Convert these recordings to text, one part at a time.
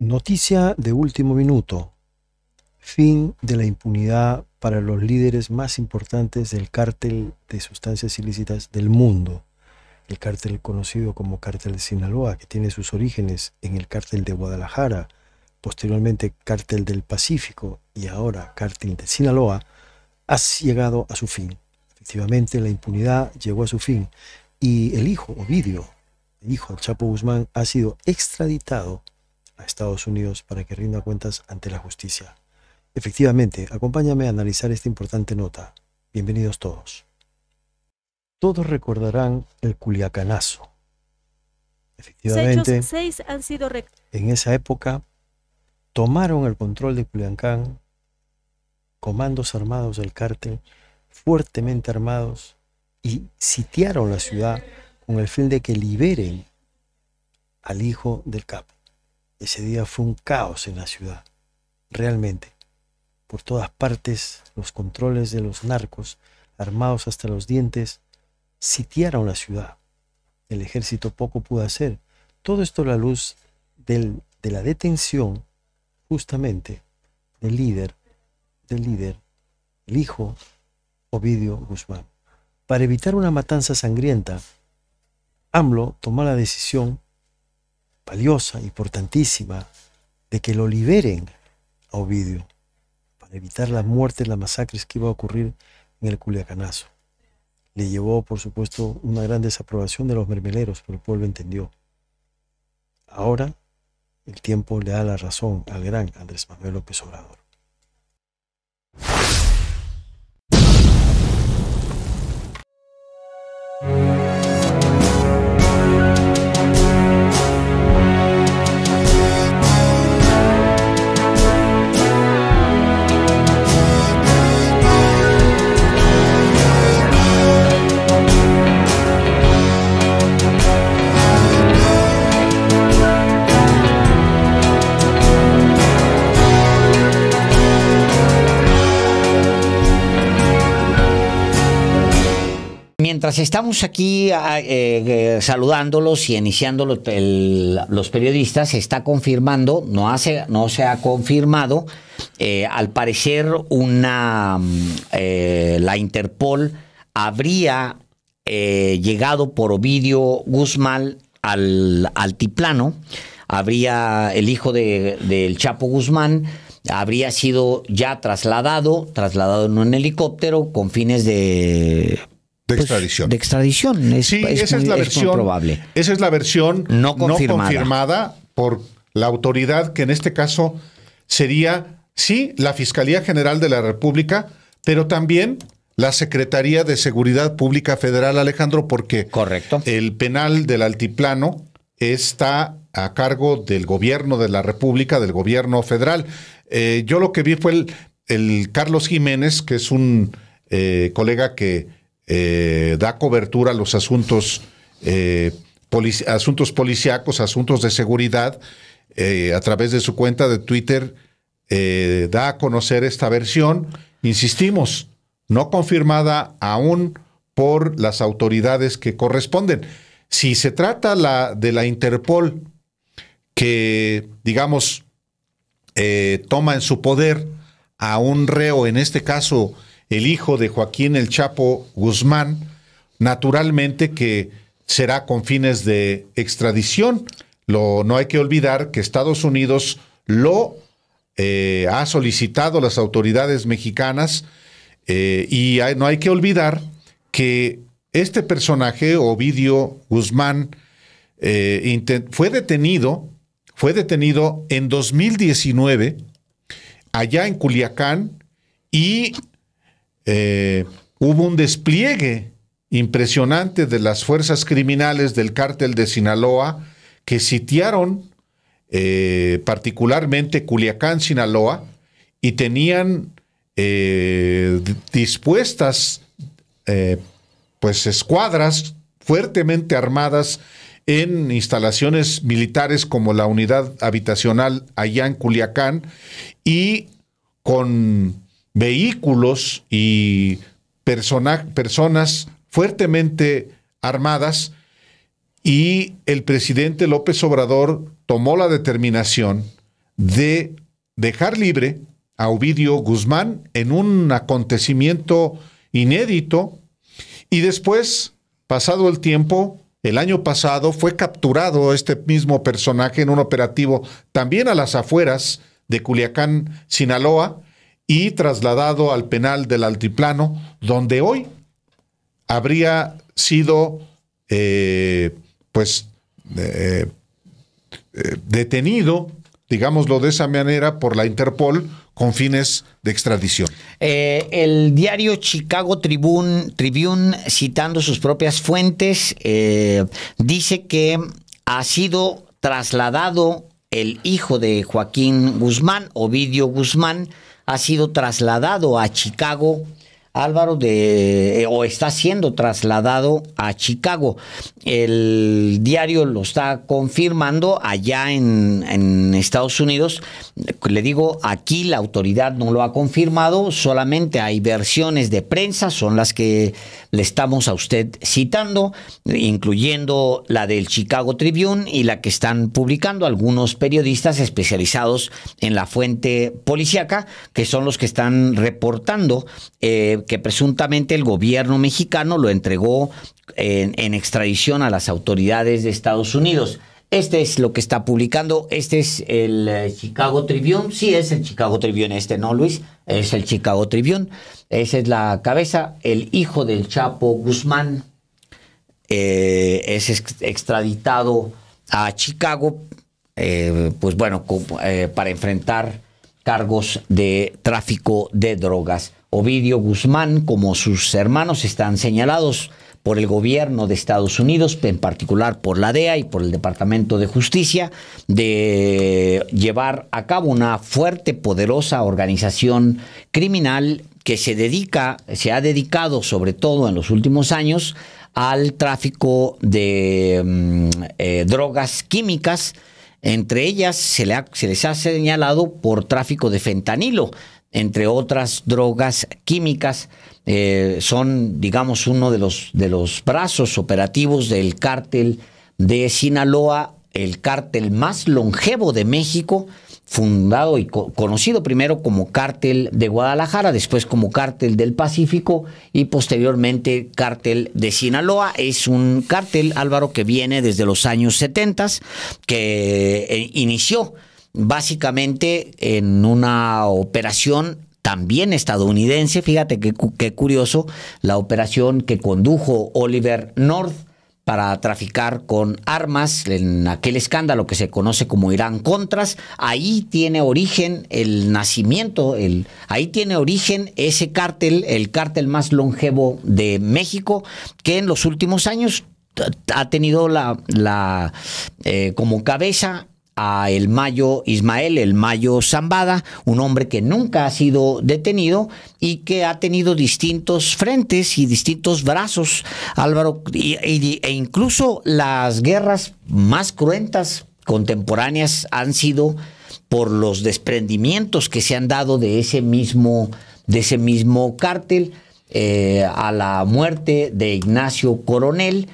Noticia de último minuto. Fin de la impunidad para los líderes más importantes del cártel de sustancias ilícitas del mundo. El cártel conocido como cártel de Sinaloa, que tiene sus orígenes en el cártel de Guadalajara, posteriormente cártel del Pacífico y ahora cártel de Sinaloa, ha llegado a su fin. Efectivamente, la impunidad llegó a su fin y el hijo, Ovidio, el hijo del Chapo Guzmán, ha sido extraditado a Estados Unidos para que rinda cuentas ante la justicia. Efectivamente, acompáñame a analizar esta importante nota. Bienvenidos todos. Todos recordarán el culiacanazo. Efectivamente, en esa época tomaron el control de Culiacán comandos armados del cártel, fuertemente armados, y sitiaron la ciudad con el fin de que liberen al hijo del capo. Ese día fue un caos en la ciudad, realmente. Por todas partes, los controles de los narcos, armados hasta los dientes, sitiaron la ciudad. El ejército poco pudo hacer. Todo esto a la luz de la detención, justamente, del líder, del líder, el hijo Ovidio Guzmán. Para evitar una matanza sangrienta, AMLO tomó la decisión valiosa, importantísima, de que lo liberen a Ovidio para evitar las muertes, las masacres que iba a ocurrir en el Culiacanazo. Le llevó, por supuesto, una gran desaprobación de los mermeleros, pero el pueblo entendió. Ahora el tiempo le da la razón al gran Andrés Manuel López Obrador. mientras estamos aquí ah, eh, eh, saludándolos y iniciando los, los, periodistas, se está confirmando, no, hace, no se ha confirmado, eh, al parecer una mm, la Interpol habría llegado por Ovidio Guzmán al altiplano, habría el hijo del de, Chapo Guzmán, habría sido ya trasladado, trasladado en un helicóptero con fines de de pues, extradición. De extradición. sí, esa es la versión. probable. Esa es la versión no confirmada. por la autoridad, que en este caso sería, sí, la Fiscalía General de la República, pero también la Secretaría de Seguridad Pública Federal, Alejandro, porque Correcto. el penal del Altiplano está a cargo del gobierno de la República, del gobierno federal. Eh, yo lo que vi fue el, el Carlos Jiménez, que es un eh, colega que eh, da cobertura a los asuntos, eh, asuntos policíacos, asuntos de seguridad, eh, a través de su cuenta de Twitter, da a conocer esta versión, insistimos, no confirmada aún por las autoridades que corresponden. Si se trata la, de la Interpol, que, digamos, toma en su poder a un reo, en este caso el hijo de Joaquín El Chapo Guzmán, naturalmente que será con fines de extradición. Lo, no hay que olvidar que Estados Unidos lo eh, ha solicitado las autoridades mexicanas eh, y no hay que olvidar que este personaje, Ovidio Guzmán, eh, fue detenido, fue detenido en 2019 allá en Culiacán y eh, hubo un despliegue impresionante de las fuerzas criminales del cártel de Sinaloa que sitiaron eh, particularmente Culiacán, Sinaloa, y tenían eh, dispuestas pues escuadras fuertemente armadas en instalaciones militares como la unidad habitacional allá en Culiacán y con vehículos y personas fuertemente armadas y el presidente López Obrador tomó la determinación de dejar libre a Ovidio Guzmán en un acontecimiento inédito y después, pasado el tiempo, el año pasado fue capturado este mismo personaje en un operativo también a las afueras de Culiacán, Sinaloa, y trasladado al penal del Altiplano, donde hoy habría sido eh, pues eh, eh, detenido, digámoslo de esa manera, por la Interpol con fines de extradición. el diario Chicago Tribune, citando sus propias fuentes, dice que ha sido trasladado el hijo de Joaquín Guzmán, Ovidio Guzmán, ha sido trasladado a Chicago Álvaro de, eh, o está siendo trasladado a Chicago. El diario lo está confirmando allá en, Estados Unidos. Le digo, aquí la autoridad no lo ha confirmado, solamente hay versiones de prensa, son las que le estamos a usted citando, incluyendo la del Chicago Tribune y la que están publicando algunos periodistas especializados en la fuente policíaca, que son los que están reportando eh, que presuntamente el gobierno mexicano lo entregó en, extradición a las autoridades de Estados Unidos. Este es lo que está publicando. Este es el eh, Chicago Tribune. Sí, es el Chicago Tribune este, ¿no, Luis? Es el Chicago Tribune. Esa es la cabeza. El hijo del Chapo Guzmán eh, es extraditado a Chicago, eh, pues bueno, para enfrentar cargos de tráfico de drogas. Ovidio Guzmán, como sus hermanos, están señalados por el gobierno de Estados Unidos, en particular por la DEA y por el Departamento de Justicia, de llevar a cabo una fuerte, poderosa organización criminal que se dedica, se ha dedicado sobre todo en los últimos años al tráfico de mm, eh, drogas químicas. Entre ellas se, le se les ha señalado por tráfico de fentanilo, entre otras drogas químicas, eh, son, digamos, uno de los, de los brazos operativos del cártel de Sinaloa, el cártel más longevo de México, fundado y conocido primero como cártel de Guadalajara, después como cártel del Pacífico y posteriormente cártel de Sinaloa. Es un cártel, Álvaro, que viene desde los años 70, que eh, inició básicamente en una operación también estadounidense. Fíjate qué, curioso la operación que condujo Oliver North para traficar con armas en aquel escándalo que se conoce como Irán Contras. Ahí tiene origen el nacimiento, el, ahí tiene origen ese cártel, el cártel más longevo de México, que en los últimos años ha tenido la, la eh, como cabeza a el Mayo Ismael, el Mayo Zambada, un hombre que nunca ha sido detenido y que ha tenido distintos frentes y distintos brazos, Álvaro, y, e incluso las guerras más cruentas contemporáneas han sido por los desprendimientos que se han dado de ese mismo, de ese mismo cártel. Eh, a la muerte de Ignacio Coronel,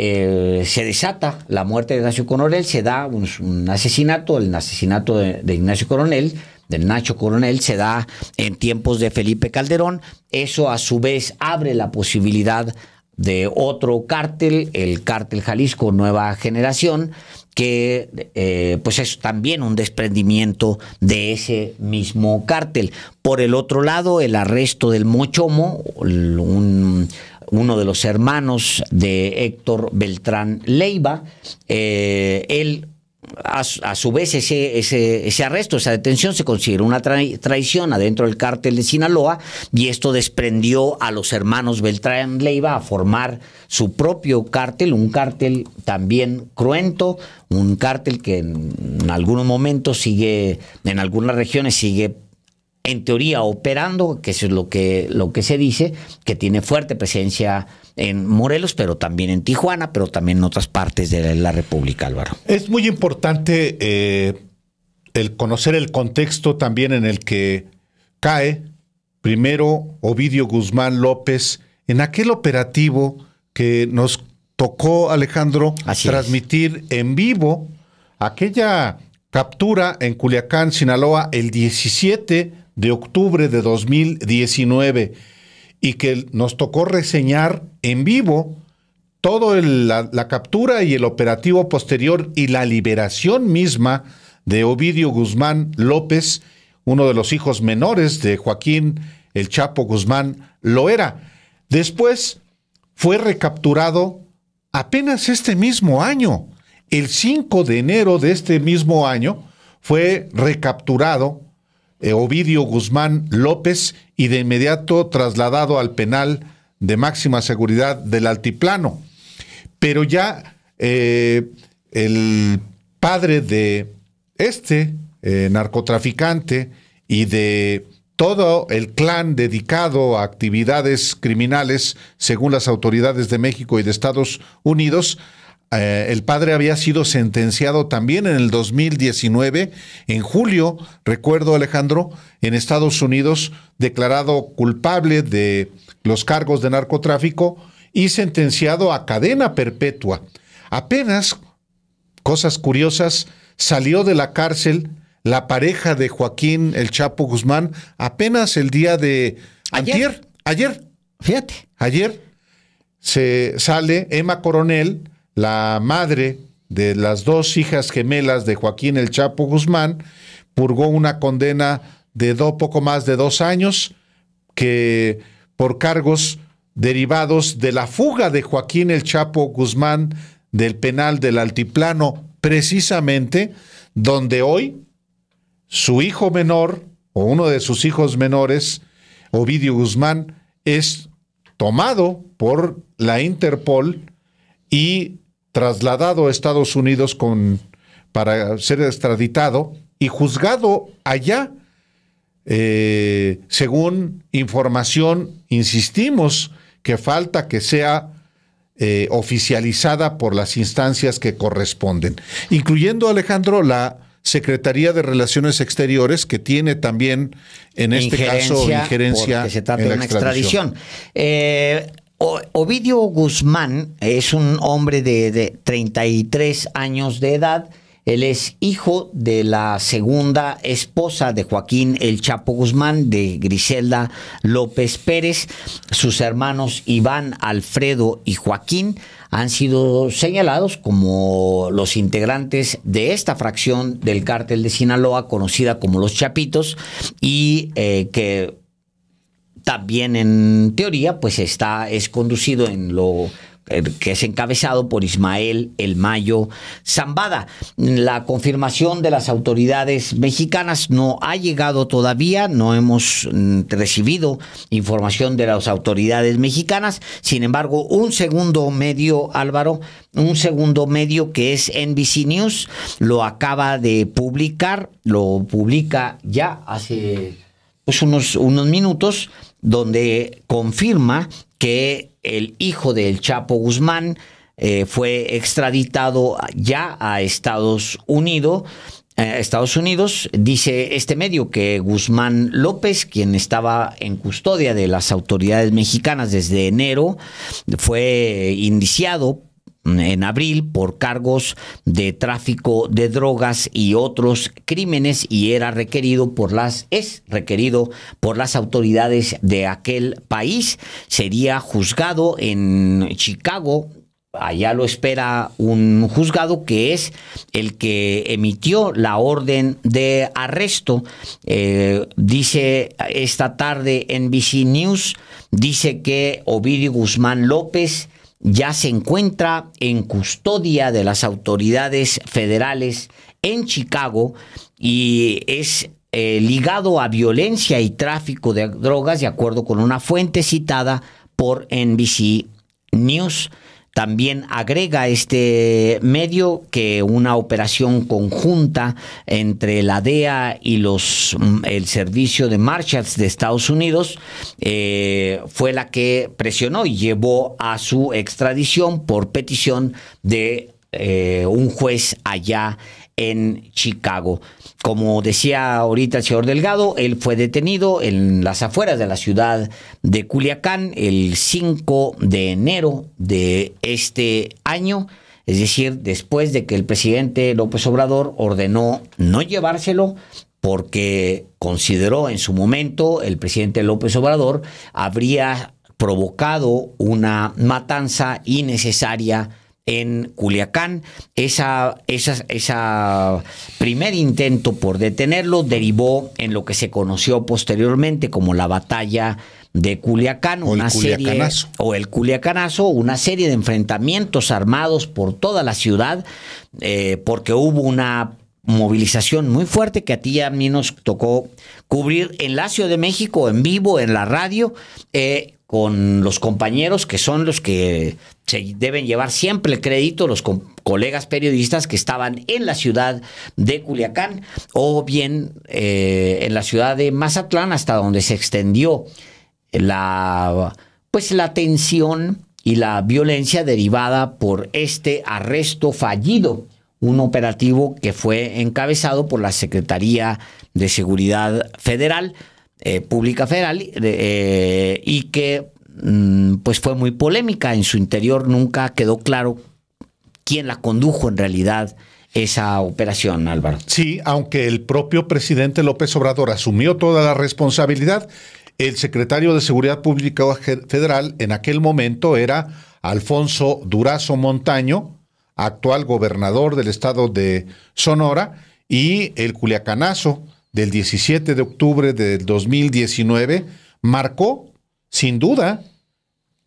eh, se desata la muerte de Ignacio Coronel, se da un, asesinato, el asesinato de, Ignacio Coronel, del Nacho Coronel se da en tiempos de Felipe Calderón. Eso a su vez abre la posibilidad de otro cártel, el cártel Jalisco Nueva Generación, que eh, pues es también un desprendimiento de ese mismo cártel. Por el otro lado, el arresto del Mochomo, un uno de los hermanos de Héctor Beltrán Leiva. Eh, él, a, su vez, ese, ese, arresto, esa detención se consideró una traición adentro del cártel de Sinaloa y esto desprendió a los hermanos Beltrán Leiva a formar su propio cártel, un cártel también cruento, un cártel que en, en algunos momentos sigue, en algunas regiones sigue en teoría operando, que eso es lo que, lo que se dice, que tiene fuerte presencia en Morelos, pero también en Tijuana, pero también en otras partes de la República, Álvaro. Es muy importante eh, el conocer el contexto también en el que cae primero Ovidio Guzmán López en aquel operativo que nos tocó, Alejandro, transmitir en vivo aquella captura en Culiacán, Sinaloa, el 17 de octubre de 2019 y que nos tocó reseñar en vivo toda la, captura y el operativo posterior y la liberación misma de Ovidio Guzmán López, uno de los hijos menores de Joaquín el Chapo Guzmán lo era. Después fue recapturado apenas este mismo año. El 5 de enero de este mismo año fue recapturado eh, Ovidio Guzmán López y de inmediato trasladado al penal de máxima seguridad del Altiplano. Pero ya eh, el padre de este eh, narcotraficante y de todo el clan dedicado a actividades criminales, según las autoridades de México y de Estados Unidos, eh, el padre había sido sentenciado también en el 2019, en julio, recuerdo Alejandro, en Estados Unidos, declarado culpable de los cargos de narcotráfico y sentenciado a cadena perpetua. Apenas, cosas curiosas, salió de la cárcel la pareja de Joaquín El Chapo Guzmán apenas el día de ayer. ayer. Fíjate. Ayer se sale Emma Coronel, la madre de las dos hijas gemelas de Joaquín El Chapo Guzmán purgó una condena de poco más de dos años que por cargos derivados de la fuga de Joaquín El Chapo Guzmán del penal del Altiplano, precisamente donde hoy su hijo menor o uno de sus hijos menores, Ovidio Guzmán, es tomado por la Interpol y trasladado a Estados Unidos con, para ser extraditado y juzgado allá, eh, según información, insistimos, que falta que sea eh, oficializada por las instancias que corresponden, incluyendo Alejandro la Secretaría de Relaciones Exteriores que tiene también en este caso injerencia se en la extradición. Una extradición. Eh, Ovidio Guzmán es un hombre de, 33 años de edad. Él es hijo de la segunda esposa de Joaquín El Chapo Guzmán, de Griselda López Pérez. Sus hermanos Iván, Alfredo y Joaquín han sido señalados como los integrantes de esta fracción del cártel de Sinaloa, conocida como los Chapitos, y eh, que también en teoría, pues está, es conducido en lo eh, que es encabezado por Ismael El Mayo Zambada. La confirmación de las autoridades mexicanas no ha llegado todavía, no hemos mm, recibido información de las autoridades mexicanas. Sin embargo, un segundo medio, Álvaro, un segundo medio que es NBC News, lo acaba de publicar, lo publica ya hace pues unos, unos minutos donde confirma que el hijo del Chapo Guzmán eh, fue extraditado ya a Estados Unidos. Eh, Estados Unidos dice este medio que Guzmán López, quien estaba en custodia de las autoridades mexicanas desde enero, fue indiciado en abril por cargos de tráfico de drogas y otros crímenes y era requerido por las es requerido por las autoridades de aquel país. Sería juzgado en Chicago allá lo espera un juzgado que es el que emitió la orden de arresto. Eh, dice esta tarde NBC News, dice que Ovidio Guzmán López ya se encuentra en custodia de las autoridades federales en Chicago y es eh, ligado a violencia y tráfico de drogas, de acuerdo con una fuente citada por NBC News. También agrega este medio que una operación conjunta entre la DEA y los, mm, el servicio de marchas de Estados Unidos eh, fue la que presionó y llevó a su extradición por petición de eh, un juez allá en Chicago. Como decía ahorita el señor Delgado, él fue detenido en las afueras de la ciudad de Culiacán el 5 de enero de este año, es decir, después de que el presidente López Obrador ordenó no llevárselo porque consideró en su momento el presidente López Obrador habría provocado una matanza innecesaria en Culiacán. Esa, esa, primer intento por detenerlo derivó en lo que se conoció posteriormente como la batalla de Culiacán, o una serie o el Culiacanazo, una serie de enfrentamientos armados por toda la ciudad, eh, porque hubo una movilización muy fuerte que a ti y a mí nos tocó cubrir en Lacio de México, en vivo, en la radio, eh, con los compañeros que son los que se deben llevar siempre el crédito, los colegas periodistas que estaban en la ciudad de Culiacán o bien eh, en la ciudad de Mazatlán, hasta donde se extendió la, pues, la tensión y la violencia derivada por este arresto fallido, un operativo que fue encabezado por la Secretaría de Seguridad Federal. Eh, pública federal eh, y que mm, pues fue muy polémica. En su interior nunca quedó claro quién la condujo en realidad esa operación, Álvaro. Sí, aunque el propio presidente López Obrador asumió toda la responsabilidad, el secretario de Seguridad Pública Federal en aquel momento era Alfonso Durazo Montaño, actual gobernador del estado de Sonora, y el culiacanazo del 17 de octubre del 2019 marcó, sin duda,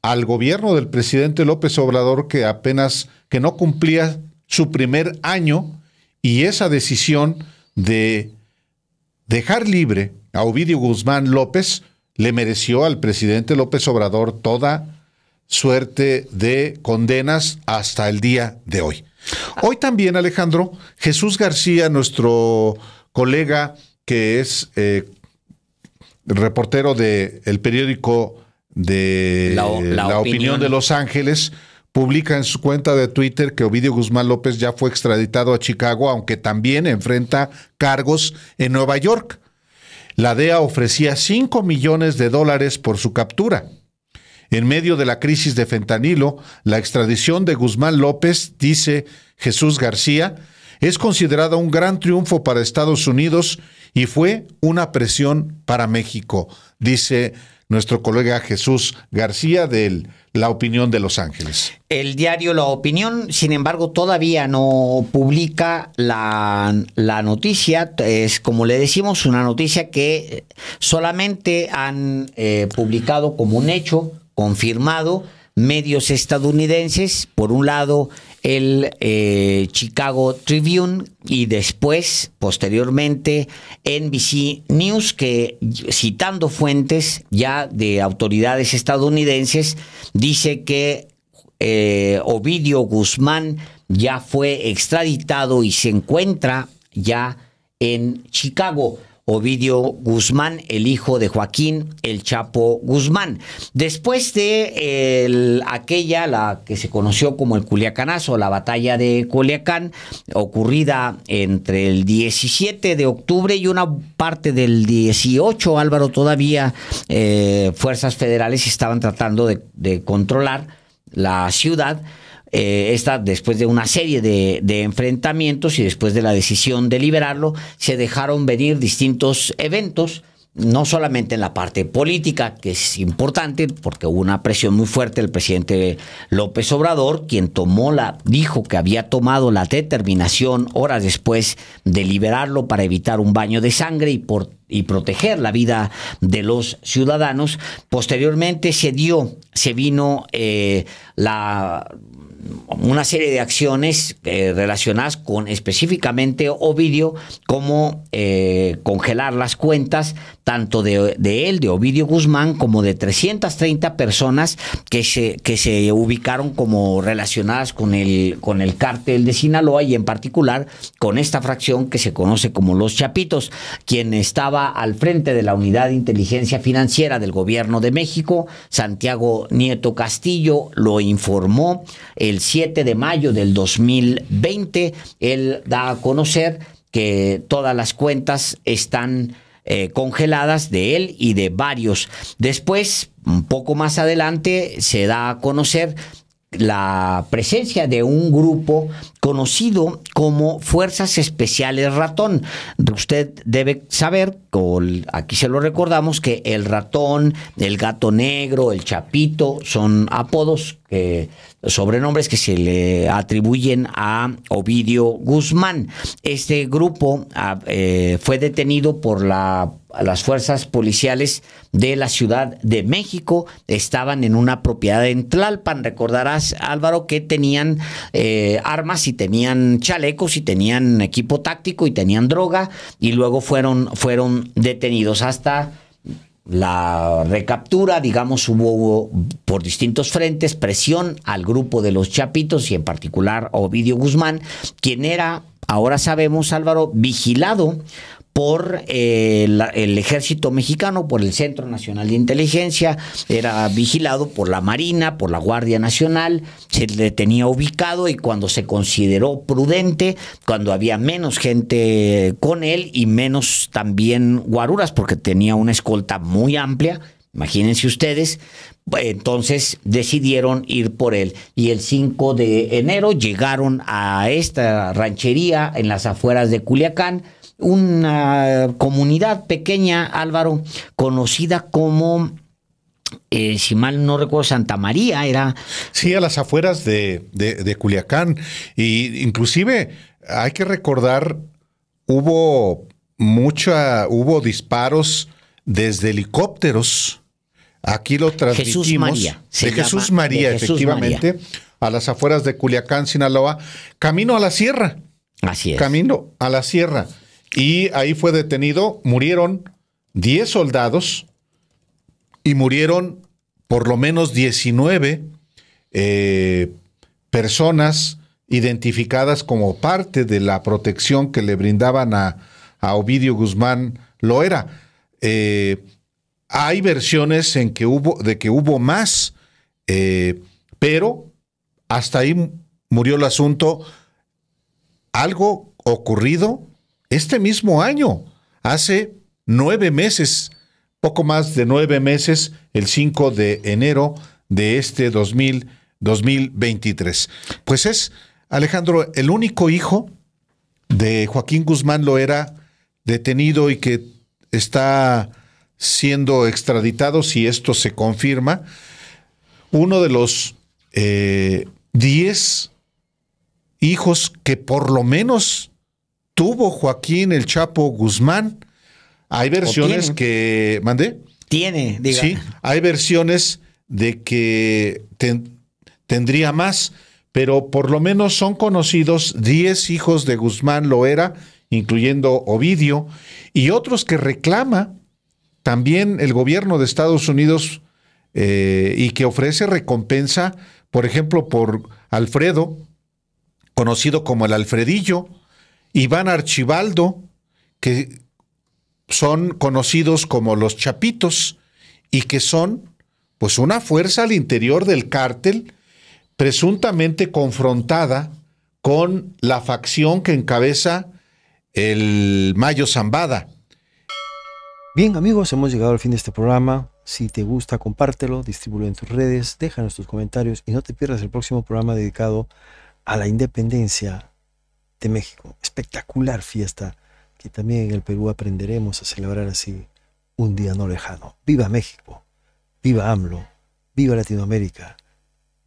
al gobierno del presidente López Obrador que apenas, que no cumplía su primer año y esa decisión de dejar libre a Ovidio Guzmán López le mereció al presidente López Obrador toda suerte de condenas hasta el día de hoy. Hoy también, Alejandro, Jesús García, nuestro colega que es eh, reportero del periódico de La, opinión. opinión de Los Ángeles, publica en su cuenta de Twitter que Ovidio Guzmán López ya fue extraditado a Chicago, aunque también enfrenta cargos en Nueva York. La DEA ofrecía 5 millones de dólares por su captura. En medio de la crisis de fentanilo, la extradición de Guzmán López, dice Jesús García, es considerada un gran triunfo para Estados Unidos y fue una presión para México, dice nuestro colega Jesús García de La Opinión de Los Ángeles. El diario La Opinión, sin embargo, todavía no publica la, noticia. Es, como le decimos, una noticia que solamente han eh, publicado como un hecho confirmado medios estadounidenses, por un lado el eh, Chicago Tribune y después, posteriormente, NBC News, que citando fuentes ya de autoridades estadounidenses, dice que eh, Ovidio Guzmán ya fue extraditado y se encuentra ya en Chicago. Ovidio Guzmán, el hijo de Joaquín El Chapo Guzmán. Después de aquella, la que se conoció como el Culiacanazo, la batalla de Culiacán, ocurrida entre el 17 de octubre y una parte del 18, Álvaro, todavía eh, fuerzas federales estaban tratando de controlar la ciudad eh, esta, después de una serie de, enfrentamientos y después de la decisión de liberarlo, se dejaron venir distintos eventos, no solamente en la parte política, que es importante, porque hubo una presión muy fuerte del presidente López Obrador, quien tomó la, dijo que había tomado la determinación horas después de liberarlo para evitar un baño de sangre y por y proteger la vida de los ciudadanos. Posteriormente se dio, se vino eh, la una serie de acciones eh, relacionadas con específicamente Ovidio, como eh, congelar las cuentas tanto de, él, de Ovidio Guzmán, como de 330 personas que se, que se ubicaron como relacionadas con el, con el cártel de Sinaloa y en particular con esta fracción que se conoce como Los Chapitos, quien estaba al frente de la Unidad de Inteligencia Financiera del Gobierno de México, Santiago Nieto Castillo, lo informó. Eh, el 7 de mayo del 2020, él da a conocer que todas las cuentas están eh, congeladas de él y de varios. Después, un poco más adelante, se da a conocer la presencia de un grupo conocido como Fuerzas Especiales Ratón. Usted debe saber, aquí se lo recordamos, que el ratón, el gato negro, el chapito son apodos, que sobrenombres que se le atribuyen a Ovidio Guzmán. Este grupo ah, eh, fue detenido por las fuerzas policiales de la Ciudad de México estaban en una propiedad en Tlalpan. Recordarás, Álvaro, que tenían eh, armas y tenían chalecos y tenían equipo táctico y tenían droga y luego fueron, fueron detenidos hasta la recaptura, digamos, hubo, hubo, por distintos frentes presión al grupo de los Chapitos y en particular a Ovidio Guzmán, quien era, ahora sabemos Álvaro, vigilado por eh, el ejército mexicano, por el Centro Nacional de Inteligencia, era vigilado por la Marina, por la Guardia Nacional, se le tenía ubicado y cuando se consideró prudente, cuando había menos gente con él y menos también guaruras, porque tenía una escolta muy amplia, imagínense ustedes, entonces decidieron ir por él. Y el 5 de enero llegaron a esta ranchería en las afueras de Culiacán, una comunidad pequeña, Álvaro, conocida como, eh, si mal no recuerdo, Santa María, era... Sí, a las afueras de, Culiacán. Y inclusive hay que recordar, hubo mucha, hubo disparos desde helicópteros. Aquí lo transmitimos. Jesús María. de, Jesús María efectivamente. A las afueras de Culiacán, Sinaloa. Camino a la sierra. Así es. Camino a la sierra y ahí fue detenido, murieron 10 soldados y murieron por lo menos 19 eh, personas identificadas como parte de la protección que le brindaban a, Ovidio Guzmán Loera. era eh, hay versiones en que hubo, de que hubo más, eh, pero hasta ahí murió el asunto. Algo ocurrido este mismo año, hace nueve meses, poco más de nueve meses, el 5 de enero de este 2023. Pues es, Alejandro, el único hijo de Joaquín Guzmán lo era detenido y que está siendo extraditado, si esto se confirma, uno de los eh, diez hijos que por lo menos tuvo Joaquín el Chapo Guzmán. Hay versiones que. ¿Mandé? Tiene, Sí, hay versiones de que tendría más, pero por lo menos son conocidos 10 hijos de Guzmán Loera, incluyendo Ovidio, y otros que reclama también el gobierno de Estados Unidos eh, y que ofrece recompensa, por ejemplo, por Alfredo, conocido como el Alfredillo, Iván Archibaldo, que son conocidos como los Chapitos y que son pues una fuerza al interior del cártel presuntamente confrontada con la facción que encabeza el Mayo Zambada. Bien amigos, hemos llegado al fin de este programa. Si te gusta, compártelo, distribúyelo en tus redes, déjanos tus comentarios y no te pierdas el próximo programa dedicado a la independencia México. Espectacular fiesta que también en el Perú aprenderemos a celebrar así un día no lejano. Viva México, viva AMLO, viva Latinoamérica,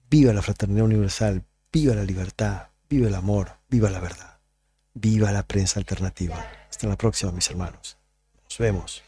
viva la fraternidad universal, viva la libertad, viva el amor, viva la verdad, viva la prensa alternativa. Hasta la próxima, mis hermanos. Nos vemos.